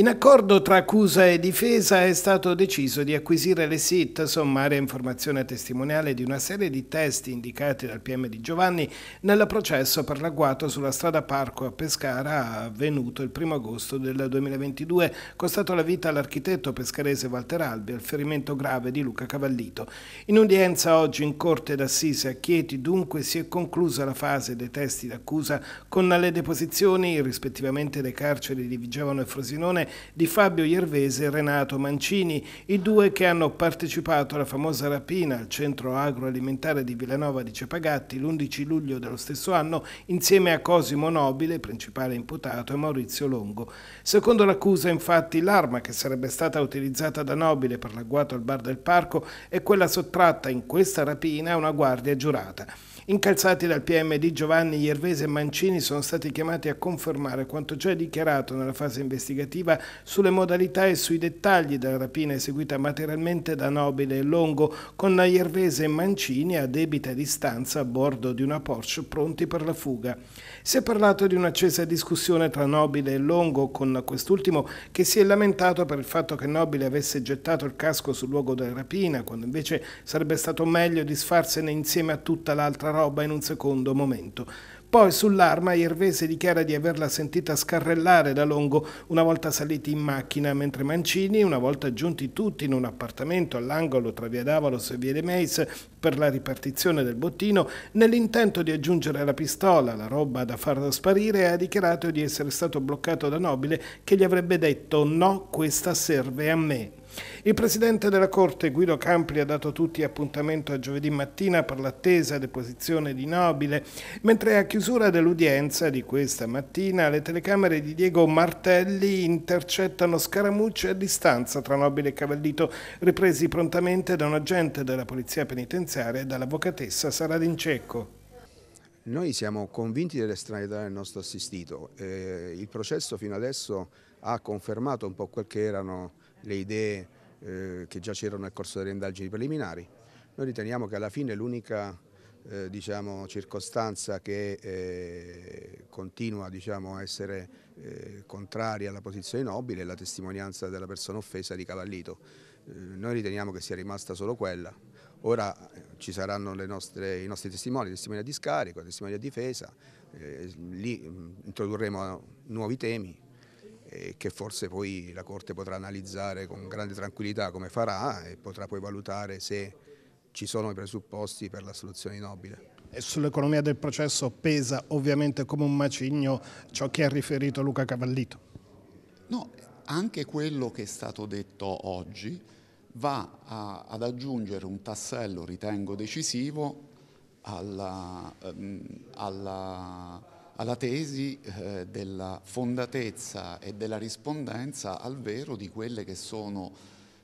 In accordo tra accusa e difesa è stato deciso di acquisire le SIT, sommaria informazione testimoniale di una serie di testi indicati dal PM di Giovanni nel processo per l'agguato sulla strada Parco a Pescara avvenuto il 1 agosto del 2022, costato la vita all'architetto pescarese Walter Albi al ferimento grave di Luca Cavallito. In udienza oggi in Corte d'Assise a Chieti dunque si è conclusa la fase dei testi d'accusa con le deposizioni rispettivamente dei carceri di Vigevano e Frosinone di Fabio Iervese e Renato Mancini, i due che hanno partecipato alla famosa rapina al centro agroalimentare di Villanova di Cepagatti l'11 luglio dello stesso anno insieme a Cosimo Nobile, principale imputato, e Maurizio Longo. Secondo l'accusa infatti l'arma che sarebbe stata utilizzata da Nobile per l'agguato al bar del parco è quella sottratta in questa rapina a una guardia giurata. Incalzati dal PM di Giovanni, Iervese e Mancini sono stati chiamati a confermare quanto già dichiarato nella fase investigativa sulle modalità e sui dettagli della rapina eseguita materialmente da Nobile e Longo, con Iervese e Mancini a debita distanza a bordo di una Porsche pronti per la fuga. Si è parlato di un'accesa discussione tra Nobile e Longo, con quest'ultimo che si è lamentato per il fatto che Nobile avesse gettato il casco sul luogo della rapina, quando invece sarebbe stato meglio disfarsene insieme a tutta l'altra roba roba in un secondo momento. Poi sull'arma Irvese dichiara di averla sentita scarrellare da Longo una volta saliti in macchina, mentre Mancini, una volta giunti tutti in un appartamento all'angolo tra via Davalos e via De Meis per la ripartizione del bottino, nell'intento di aggiungere la pistola, la roba da far sparire, ha dichiarato di essere stato bloccato da Nobile che gli avrebbe detto no, questa serve a me. Il Presidente della Corte, Guido Campli, ha dato a tutti appuntamento a giovedì mattina per l'attesa deposizione di Nobile, mentre a chiusura dell'udienza di questa mattina le telecamere di Diego Martelli intercettano scaramucce a distanza tra Nobile e Cavallito, ripresi prontamente da un agente della Polizia Penitenziaria e dall'avvocatessa Sara D'Incecco. Noi siamo convinti dell'estraneità del nostro assistito. Eh, il processo fino adesso ha confermato un po' quelle che erano le idee eh, che già c'erano nel corso delle indagini preliminari. Noi riteniamo che alla fine l'unica eh, diciamo, circostanza che eh, continua diciamo, a essere eh, contraria alla posizione nobile è la testimonianza della persona offesa di Cavallito. Eh, noi riteniamo che sia rimasta solo quella. Ora eh, ci saranno nostre, i nostri testimoni, testimoni a discarico, testimoni a difesa, eh, lì mm, introdurremo eh, nuovi temi eh, che forse poi la Corte potrà analizzare con grande tranquillità come farà e potrà poi valutare se ci sono i presupposti per la soluzione nobile. E sull'economia del processo pesa ovviamente come un macigno ciò che ha riferito Luca Cavallito? No, anche quello che è stato detto oggi va a, ad aggiungere un tassello, ritengo decisivo, alla, um, alla, alla tesi eh, della fondatezza e della rispondenza al vero di quelle che sono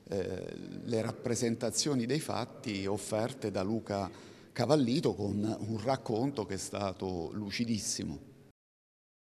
eh, le rappresentazioni dei fatti offerte da Luca Cavallito con un racconto che è stato lucidissimo.